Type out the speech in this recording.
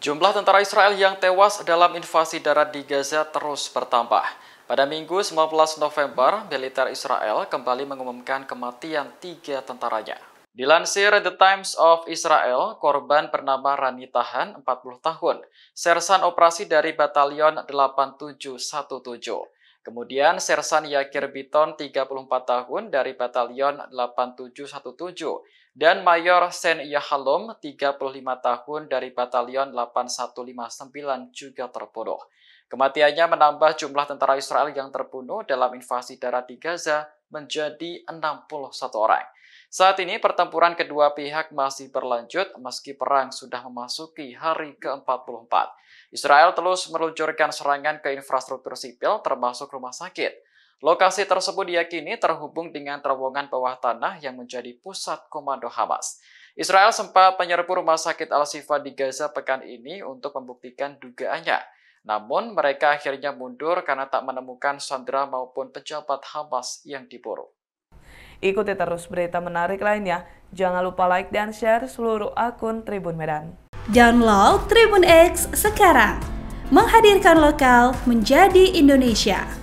Jumlah tentara Israel yang tewas dalam invasi darat di Gaza terus bertambah. Pada Minggu 19 November, militer Israel kembali mengumumkan kematian tiga tentaranya. Dilansir The Times of Israel, korban bernama Rani Tahan, 40 tahun, sersan operasi dari Batalion 8717. Kemudian Sersan Yakir Biton 34 tahun dari Batalion 8717 dan Mayor Sen Yahalom 35 tahun dari Batalion 8159 juga terbunuh. Kematiannya menambah jumlah tentara Israel yang terbunuh dalam invasi darat di Gaza menjadi 61 orang. Saat ini pertempuran kedua pihak masih berlanjut meski perang sudah memasuki hari ke-44. Israel terus meluncurkan serangan ke infrastruktur sipil termasuk rumah sakit. Lokasi tersebut diyakini terhubung dengan terowongan bawah tanah yang menjadi pusat komando Hamas. Israel sempat menyerbu rumah sakit al sifa di Gaza pekan ini untuk membuktikan dugaannya. Namun mereka akhirnya mundur karena tak menemukan Sandra maupun pejabat Hamas yang diburu. Ikuti terus berita menarik lainnya. Jangan lupa like dan share seluruh akun Tribun Medan. Download Tribun X sekarang. Menghadirkan lokal menjadi Indonesia.